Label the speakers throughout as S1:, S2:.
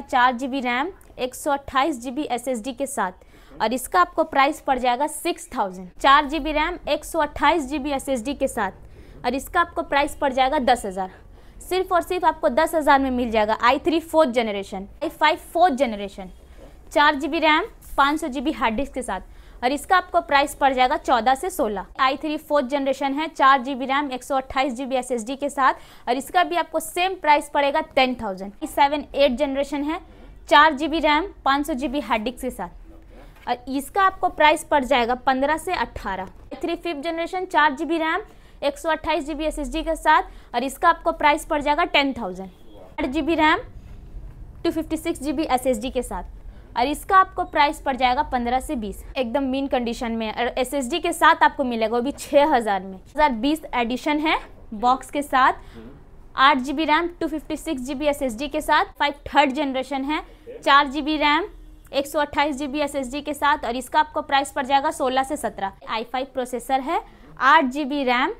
S1: चार G B RAM एक सौ अट्ठाईस G B S S D के साथ और इसका आपको प्राइस पड़ जाएगा सिक्स थाउजेंड चार जी बी रैम एक सौ अट्ठाईस G B S S D के साथ और इसका आपको प्राइस पड़ जाएगा दस हज़ार सिर्फ और सिर्फ आपको दस हज़ार में मिल जाएगा आई three fourth generation I five fourth generation चार जी बी रैम पाँच सौ जी बी हार्ड डिस्क के साथ और इसका आपको प्राइस पड़ जाएगा चौदह से सोलह आई थ्री फोर्थ जनरेशन है चार जी बी रैम एक सौ अट्ठाईस G B S S D के साथ और इसका भी आपको सेम प्राइस पड़ेगा ten thousand seven eight generation है चार जी बी रैम पाँच सौ जी बी हार्ड डिस्क के साथ और इसका आपको प्राइस पड़ जाएगा पंद्रह से अट्ठारह थ्री फिफ्थ जनरेशन चार जी बी रैम एक सौ अट्ठाईस G B S S D के साथ और इसका आपको प्राइस पड़ जाएगा टेन थाउजेंड आठ G B RAM two fifty six G B S S D के साथ और इसका आपको प्राइस पड़ जाएगा पंद्रह से बीस एकदम मीन कंडीशन में और एस के साथ आपको मिलेगा वो भी छः हज़ार में हज़ार बीस एडिशन है बॉक्स के साथ आठ G B RAM two fifty six G B S S D के साथ फाइव थर्ड जनरेशन है चार जी बी रैम एक सौ अट्ठाईस G B S S D के साथ और इसका आपको प्राइस पड़ जाएगा सोलह से सत्रह आई फाइव प्रोसेसर है आठ जी बी रैम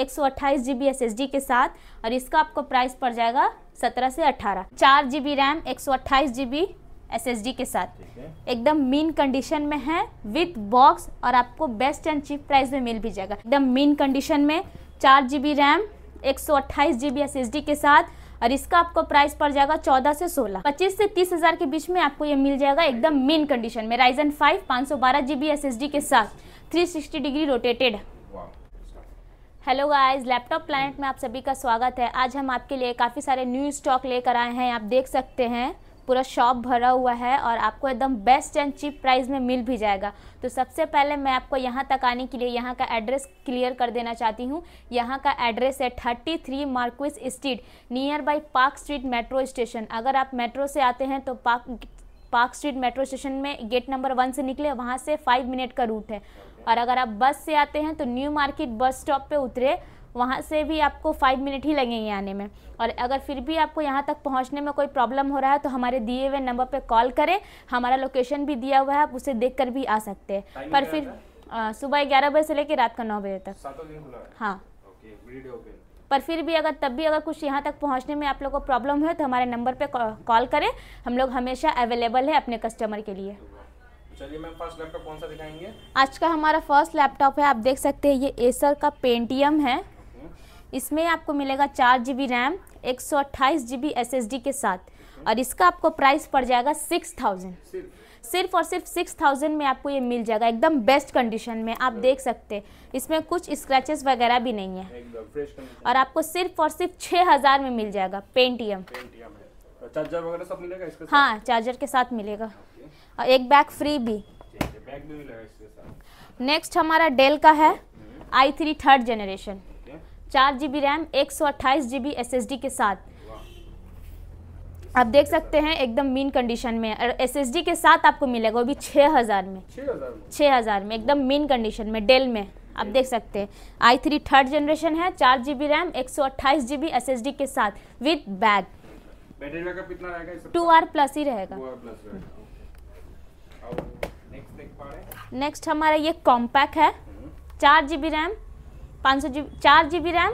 S1: एक सौ अट्ठाईस G B S S D के साथ और इसका आपको प्राइस पड़ जाएगा सत्रह से अट्ठारह चार जी बी रैम एक सौ अट्ठाईस जी बी एसएसडी के साथ एकदम मीन कंडीशन में है विथ बॉक्स और आपको बेस्ट एंड चीप प्राइस में मिल भी जाएगा एकदम मीन कंडीशन में चार जी बी रैम एक सौ अट्ठाईस G B S S D के साथ और इसका आपको प्राइस पड़ जाएगा चौदह से सोलह पच्चीस से तीस हज़ार के बीच में आपको ये मिल जाएगा एकदम मेन कंडीशन में राइजन फाइव पाँच सौ बारह G B S S D के साथ three sixty degree rotated hello guys laptop planet में आप सभी का स्वागत है आज हम आपके लिए काफ़ी सारे न्यू स्टॉक लेकर आए हैं आप देख सकते हैं पूरा शॉप भरा हुआ है और आपको एकदम बेस्ट एंड चीप प्राइस में मिल भी जाएगा तो सबसे पहले मैं आपको यहाँ तक आने के लिए यहाँ का एड्रेस क्लियर कर देना चाहती हूँ यहाँ का एड्रेस है thirty three Marquis street near by park street metro station अगर आप मेट्रो से आते हैं तो park park street metro station में गेट नंबर वन से निकले वहाँ से फाइव मिनट का रूट है और अगर आप बस से आते हैं तो न्यू मार्केट बस स्टॉप पे उतरे वहाँ से भी आपको फाइव मिनट ही लगेंगे आने में और अगर फिर भी आपको यहाँ तक पहुँचने में कोई प्रॉब्लम हो रहा है तो हमारे दिए हुए नंबर पर कॉल करें हमारा लोकेशन भी दिया हुआ है आप उसे देख भी आ सकते हैं पर फिर सुबह ग्यारह बजे से लेकर रात का नौ बजे तक हाँ पर फिर भी अगर तब भी अगर कुछ यहाँ तक पहुँचने में आप लोग को प्रॉब्लम है तो हमारे नंबर पे कॉल करें हम लोग हमेशा अवेलेबल है अपने कस्टमर के लिए चलिए मैं फर्स्ट लैपटॉप कौन सा दिखाएंगे आज का हमारा फर्स्ट लैपटॉप है आप देख सकते हैं ये एसर का पेंटियम है इसमें आपको मिलेगा चार जी बी रैम एक सौ अट्ठाईस G B S S D के साथ और इसका आपको प्राइस पड़ जाएगा सिक्स थाउजेंड सिर्फ और सिर्फ सिक्स थाउजेंड में आपको ये मिल जाएगा एकदम बेस्ट कंडीशन में आप देख सकते हैं इसमें कुछ स्क्रैचेस वगैरह भी नहीं है और आपको सिर्फ और सिर्फ छः हज़ार में मिल जाएगा पेंटीएम चार्जर वगैरह सब मिलेगा इसके साथ? हाँ चार्जर के साथ मिलेगा और एक बैग फ्री भी नेक्स्ट हमारा डेल का है आई थ्री थर्ड जनरेशन चार जी बी रैम एक सौ अट्ठाईस G B S S D के साथ आप देख सकते हैं एकदम मीन कंडीशन में और एस एस डी के साथ आपको मिलेगा वो भी छः हज़ार में छः हज़ार में एकदम मीन कंडीशन में डेल में आप देख सकते हैं आई थ्री थर्ड जनरेशन है चार जी बी रैम एक सौ अट्ठाईस G B S S D के साथ विथ बैग बैटरी बैकअप कितना रहेगा टू आर प्लस ही रहेगा नेक्स्ट हमारा ये कॉम्पैक्ट है चार जी बी रैम पाँच सौ जी चार जी बी रैम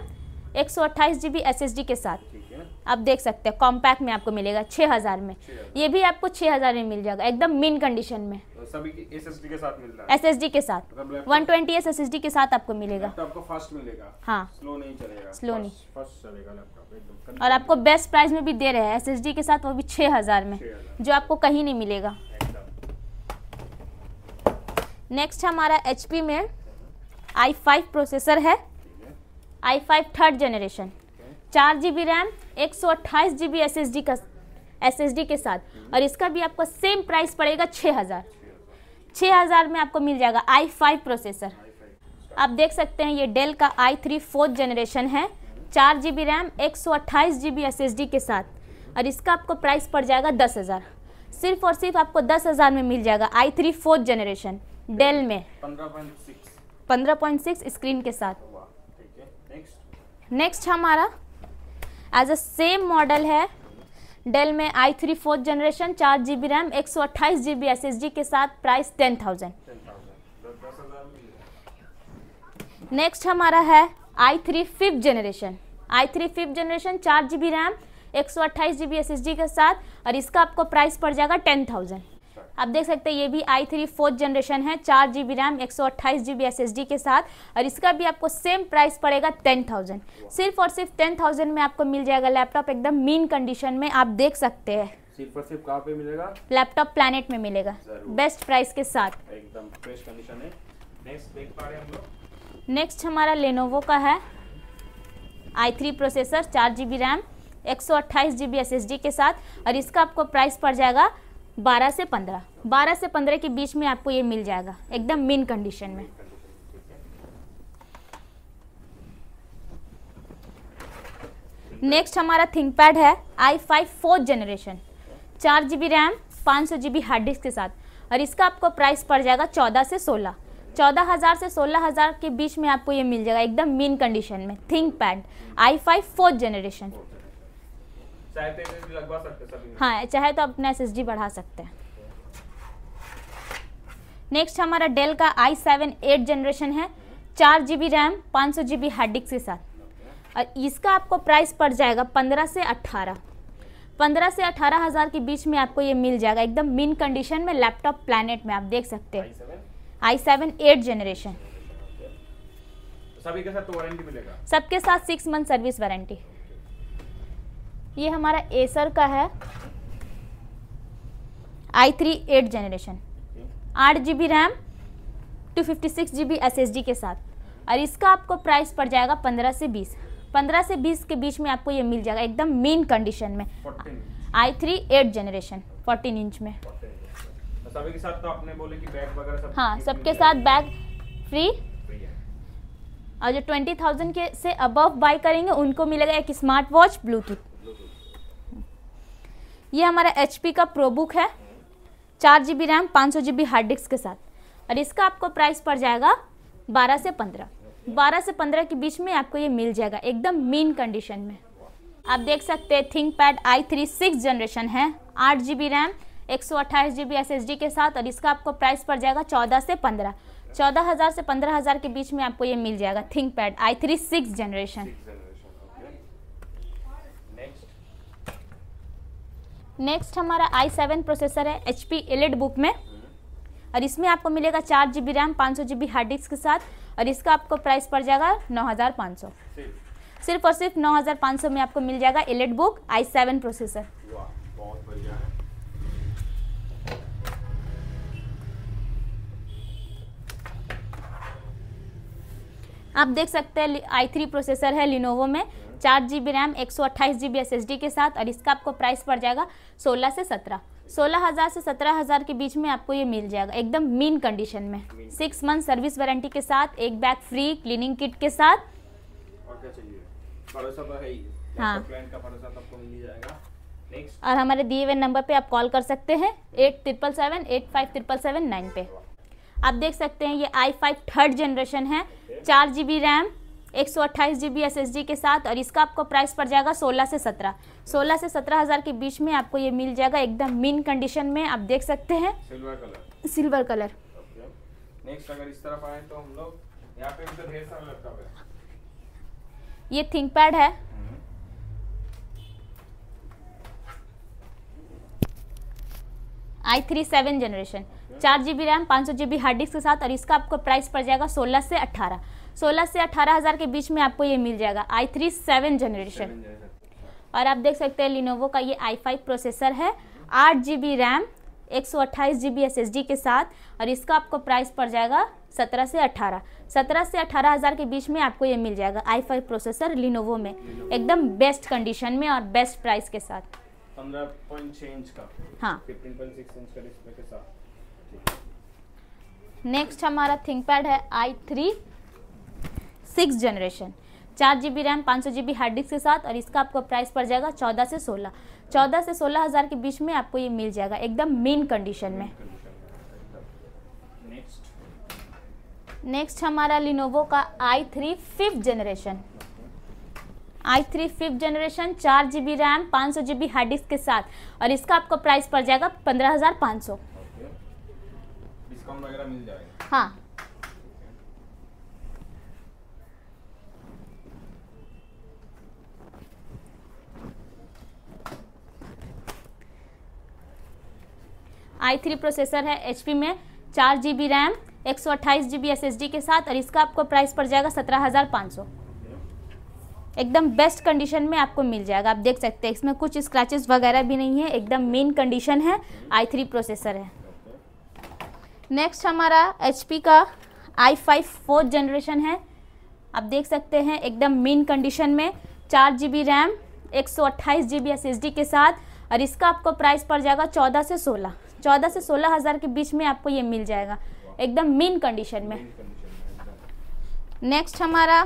S1: एक सौ अट्ठाईस G B S S D के साथ आप देख सकते हैं कॉम्पैक्ट में आपको मिलेगा छः हज़ार में ये भी आपको छः हज़ार में मिल जाएगा एकदम मिन कंडीशन में एस एस डी के साथ one twenty S S S D के साथ आपको मिलेगा आपको फास्ट मिलेगा हाँ स्लो नहीं चलेगा स्लो नहीं फास्ट चलेगा और आपको बेस्ट प्राइस में भी दे रहे हैं एस एस डी के साथ वो भी छः हज़ार में जो आपको कहीं नहीं मिलेगा नेक्स्ट हमारा एच पी में आई फाइव प्रोसेसर है आई फाइव थर्ड जनरेशन चार जी बी रैम एक सौ अट्ठाईस G B S S D का एस एस डी के साथ और इसका भी आपको सेम प्राइस पड़ेगा छः हज़ार छः हज़ार में आपको मिल जाएगा आई फाइव प्रोसेसर आप देख सकते हैं ये डेल का आई थ्री फोर्थ जनरेशन है चार जी बी रैम एक सौ अट्ठाईस G B S S D के साथ और इसका आपको प्राइस पड़ जाएगा दस हज़ार सिर्फ और सिर्फ आपको दस हज़ार में मिल जाएगा आई थ्री फोर्थ जनरेशन डेल में 15.6 स्क्रीन के साथ नेक्स्ट हमारा एज अ सेम मॉडल है डेल में आई थ्री फोर्थ जनरेशन चार जी बी रैम एक सौ अट्ठाईस G B S S G के साथ प्राइस टेन थाउजेंड नेक्स्ट हमारा है i three fifth generation i three fifth generation चार जी बी रैम एक सौ अट्ठाईस G B S S G के साथ और इसका आपको प्राइस पड़ जाएगा टेन थाउजेंड आप देख सकते हैं ये भी आई थ्री फोर्थ जनरेशन है चार जी बी रैम एक सौ अट्ठाईस G B S S D के साथ और इसका भी आपको सेम प्राइस पड़ेगा टेन थाउजेंड सिर्फ और सिर्फ टेन थाउजेंड में आपको मिल जाएगा लैपटॉप एकदम मीन कंडीशन में आप देख सकते हैं सिर्फ और सिर्फ पे मिलेगा लैपटॉप प्लानट में मिलेगा बेस्ट प्राइस के साथ नेक्स्ट नेक्स्ट हमारा लेनोवो का है आई थ्री प्रोसेसर चार जी बी रैम एक सौ अट्ठाईस G B S S D के साथ और इसका आपको प्राइस पड़ जाएगा 12 से 15 12 से 15 के बीच में आपको ये मिल जाएगा एकदम मेन कंडीशन में नेक्स्ट हमारा थिंक पैड है आई फाइव फोर्थ जनरेशन चार जी बी रैम पाँच सौ जी बी हार्ड डिस्क के साथ और इसका आपको प्राइस पड़ जाएगा चौदह से सोलह चौदह हज़ार से सोलह हज़ार के बीच में आपको ये मिल जाएगा एकदम मेन कंडीशन में ThinkPad i five fourth generation तो हाँ चाहे तो अपना एस बढ़ा सकते हैं नेक्स्ट हमारा डेल का आई सेवन एट जनरेशन है चार जी बी रैम पाँच सौ जी बी हार्ड डिस्क के साथ और इसका आपको प्राइस पड़ जाएगा पंद्रह से अट्ठारह पंद्रह से अठारह हज़ार के बीच में आपको ये मिल जाएगा एकदम मिन कंडीशन में लैपटॉप प्लानट में आप देख सकते हैं आई सेवन एट जनरेशन सबके साथ सिक्स मंथ सर्विस वारंटी ये हमारा एसर का है आई थ्री एट जनरेशन आठ G B RAM two fifty six G B S S D के साथ और इसका आपको प्राइस पड़ जाएगा पंद्रह से बीस पंद्रह से बीस के बीच में आपको ये मिल जाएगा एकदम मेन कंडीशन में i three eight generation fourteen inch में तो सभी के साथ तो आपने बोले कि बैग वगैरह हाँ सबके साथ बैग फ्री और जो ट्वेंटी थाउजेंड के से अबव बाई करेंगे उनको मिलेगा एक स्मार्ट वॉच ब्लूटूथ ये हमारा एच का प्रोबुक है चार जी बी रैम पाँच सौ जी बी हार्ड डिस्क के साथ और इसका आपको प्राइस पड़ जाएगा बारह से पंद्रह बारह से पंद्रह के बीच में आपको ये मिल जाएगा एकदम मीन कंडीशन में आप देख सकते हैं ThinkPad i three six generation है आठ जी बी रैम एक सौ अट्ठाईस G B S S D के साथ और इसका आपको प्राइस पड़ जाएगा चौदह से पंद्रह चौदह हज़ार से पंद्रह हज़ार के बीच में आपको ये मिल जाएगा ThinkPad i three six generation next हमारा आई सेवन प्रोसेसर है एच पी एलेट बुक में और इसमें आपको मिलेगा चार जी बी रैम पाँच सौ जी बी हार्ड डिस्क के साथ और इसका आपको प्राइस पड़ जाएगा नौ हज़ार पाँच सौ सिर्फ और सिर्फ नौ हज़ार पाँच सौ में आपको मिल जाएगा EliteBook i seven processor आप देख सकते हैं आई थ्री प्रोसेसर है लिनोवो में चार जी बी रैम एक सौ अट्ठाईस G B S S D के साथ और इसका आपको प्राइस पड़ जाएगा सोलह से सत्रह सोलह हज़ार से सत्रह हज़ार के बीच में आपको ये मिल जाएगा एकदम मीन कंडीशन में सिक्स मंथ सर्विस वारंटी के साथ एक बैग फ्री क्लीनिंग किट के साथ तो हाँ तो और हमारे दिए हुए नंबर पे आप कॉल कर सकते हैं eight triple seven eight five triple seven nine पे आप देख सकते हैं ये आई फाइव थर्ड जनरेशन है चार जी बी रैम एक सौ अट्ठाईस G B S S G के साथ और इसका आपको प्राइस पड़ जाएगा सोलह से सत्रह सोलह से सत्रह हज़ार के बीच में आपको ये मिल जाएगा एकदम मिन कंडीशन में आप देख सकते हैं silver colour silver colour next अगर इस तरफ आए तो हम लोग यहाँ पे तो ढेर सारा लैपटॉप है ये थिंक पैड है आई थ्री सेवन जनरेशन चार जी बी रैम पाँच सौ जी बी हार्ड डिस्क के साथ और इसका आपको प्राइस पड़ जाएगा सोलह से अट्ठारह सोलह से अठारह हज़ार के बीच में आपको ये मिल जाएगा आई थ्री सेवन जनरेशन और आप देख सकते हैं लिनोवो का ये आई फाइव प्रोसेसर है आठ जी बी रैम एक सौ अट्ठाईस G B S S D के साथ और इसका आपको प्राइस पड़ जाएगा सत्रह से अठारह सत्रह से अठारह हज़ार के बीच में आपको ये मिल जाएगा आई फाइव प्रोसेसर लिनोवो में एकदम बेस्ट कंडीशन में और बेस्ट प्राइस के साथ इंच का हाँ नेक्स्ट हमारा थिंक पैड है आई थ्री सिक्स जनरेशन चार जी बी रैम पाँच सौ जी बी हार्ड डिस्क के साथ और इसका आपको प्राइस पड़ जाएगा चौदह से सोलह चौदह से सोलह हज़ार के बीच में आपको ये मिल जाएगा एकदम मेन कंडीशन में नेक्स्ट हमारा लिनोवो का i three fifth generation i three fifth generation चार जी बी रैम पाँच सौ जी बी हार्ड डिस्क के साथ और इसका आपको प्राइस पड़ जाएगा पंद्रह हज़ार पाँच सौ हाँ आई थ्री प्रोसेसर है एच में चार जी बी रैम एक सौ अट्ठाईस G B S S D के साथ और इसका आपको प्राइस पड़ जाएगा सत्रह हज़ार पाँच सौ एकदम बेस्ट कंडीशन में आपको मिल जाएगा आप देख सकते हैं इसमें कुछ स्क्रैचेस वगैरह भी नहीं है एकदम मेन कंडीशन है आई थ्री प्रोसेसर है नेक्स्ट हमारा एच का आई फाइव फोर्थ जनरेशन है आप देख सकते हैं एकदम मेन कंडीशन में चार जी बी रैम एक सौ अट्ठाईस G B S S D के साथ और इसका आपको प्राइस पड़ जाएगा चौदह से सोलह चौदह से सोलह हज़ार के बीच में आपको ये मिल जाएगा एकदम मेन कंडीशन में नेक्स्ट हमारा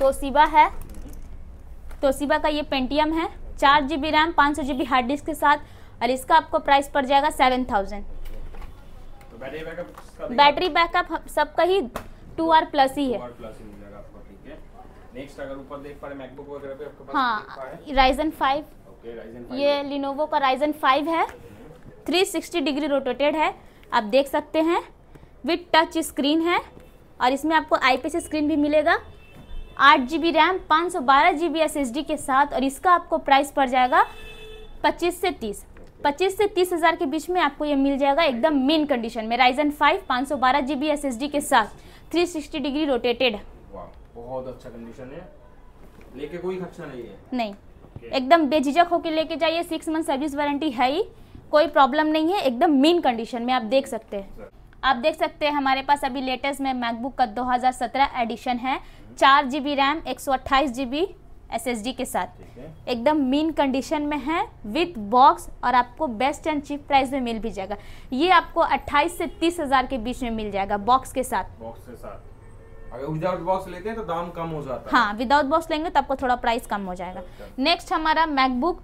S1: तोसीबा है तोसीबा का ये पेंटियम है चार जी बी रैम पाँच सौ जी बी हार्ड डिस्क के साथ और इसका आपको प्राइस पड़ जाएगा सेवन थाउजेंड बैटरी बैकअप सबका ही टू आर प्लस ही है नेक्स्ट अगर ऊपर देख पा रहे मैकबुक वगैरह पे आपके पास हाँ राइजन फाइव ये लिनोवो का राइजन फाइव है 360 डिग्री रोटेटेड है आप देख सकते हैं विथ टच स्क्रीन है और इसमें आपको आईपीएस स्क्रीन भी मिलेगा आठ जी बी रैम पाँच सौ बारह G B S S D के साथ और इसका आपको प्राइस पड़ जाएगा पच्चीस से तीस पच्चीस से तीस हज़ार के बीच में आपको ये मिल जाएगा एकदम मेन कंडीशन में राइजन फाइव पाँच सौ बारह G B S S D के साथ थ्री सिक्सटी डिग्री रोटेटेड बहुत अच्छा कंडीशन है लेके कोई खर्चा नहीं है नहीं okay. एकदम बेझिझक होकर लेके जाइए सिक्स मंथ सर्विस वारंटी है ही कोई प्रॉब्लम नहीं है एकदम मीन कंडीशन में आप देख सकते हैं आप देख सकते हैं हमारे पास अभी लेटेस्ट में मैकबुक का 2017 एडिशन है चार जी बी रैम एक सौ अट्ठाईस G B S S D के साथ एकदम मीन कंडीशन में है विथ बॉक्स और आपको बेस्ट एंड चीप प्राइस में मिल भी जाएगा ये आपको 28 से तीस हज़ार के बीच में मिल जाएगा बॉक्स के साथ बॉक्स के साथ अगर विदाउट बॉक्स लेते हैं तो दाम कम हो जाता है हाँ विदाउट बॉक्स लेंगे तो आपको थोड़ा प्राइस कम हो जाएगा नेक्स्ट अच्छा। हमारा मैकबुक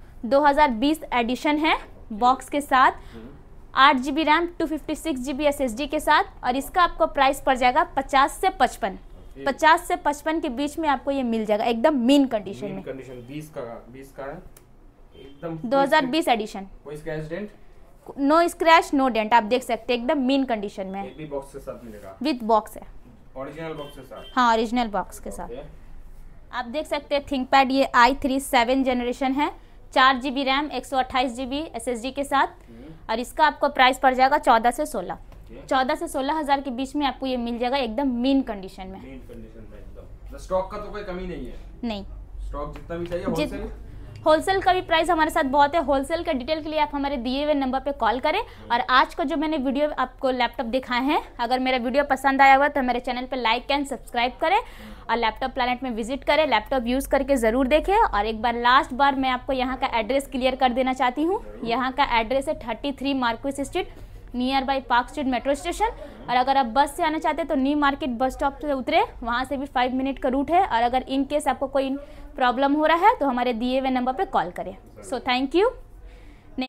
S1: बीस एडिशन है बॉक्स के साथ आठ G B RAM two fifty six G B S S D के साथ और इसका आपको प्राइस पड़ जाएगा पचास से पचपन पचास से पचपन के बीच में आपको ये मिल जाएगा एकदम मीन कंडीशन में कंडीशन बीस का बीस का है एकदम दो हजार बीस edition no scratch no dent आप देख सकते हैं एकदम मीन कंडीशन में विद बॉक्स है ओरिजिनल बॉक्स के साथ हाँ ओरिजिनल बॉक्स के साथ आप देख सकते हैं थिंकपैड ये आई थ्री सेवन जनरेशन है चार जी बी रैम एक सौ अट्ठाईस G B S S D के साथ और इसका आपको प्राइस पड़ जाएगा चौदह से सोलह चौदह से सोलह हज़ार के बीच में आपको ये मिल जाएगा एकदम मेन कंडीशन में स्टॉक मतलब का तो कोई कमी नहीं है नहीं स्टॉक जितना भी चाहिए होलसेल का भी प्राइस हमारे साथ बहुत है होलसेल का डिटेल के लिए आप हमारे दिए हुए नंबर पर कॉल करें और आज का जो मैंने वीडियो आपको लैपटॉप दिखाए हैं अगर मेरा वीडियो पसंद आया हुआ तो मेरे चैनल पर लाइक एंड सब्सक्राइब करें और लैपटॉप प्लानट में विजिट करें लैपटॉप यूज़ करके ज़रूर देखें और एक बार लास्ट बार मैं आपको यहाँ का एड्रेस क्लियर कर देना चाहती हूँ यहाँ का एड्रेस है thirty three Marquis Street near by park street metro station और अगर आप बस से आना चाहते हैं तो न्यू मार्केट बस स्टॉप से उतरे वहाँ से भी फाइव मिनट का रूट है और अगर इन केस आपको कोई प्रॉब्लम हो रहा है तो हमारे दिए हुए नंबर पर कॉल करें सो थैंक यू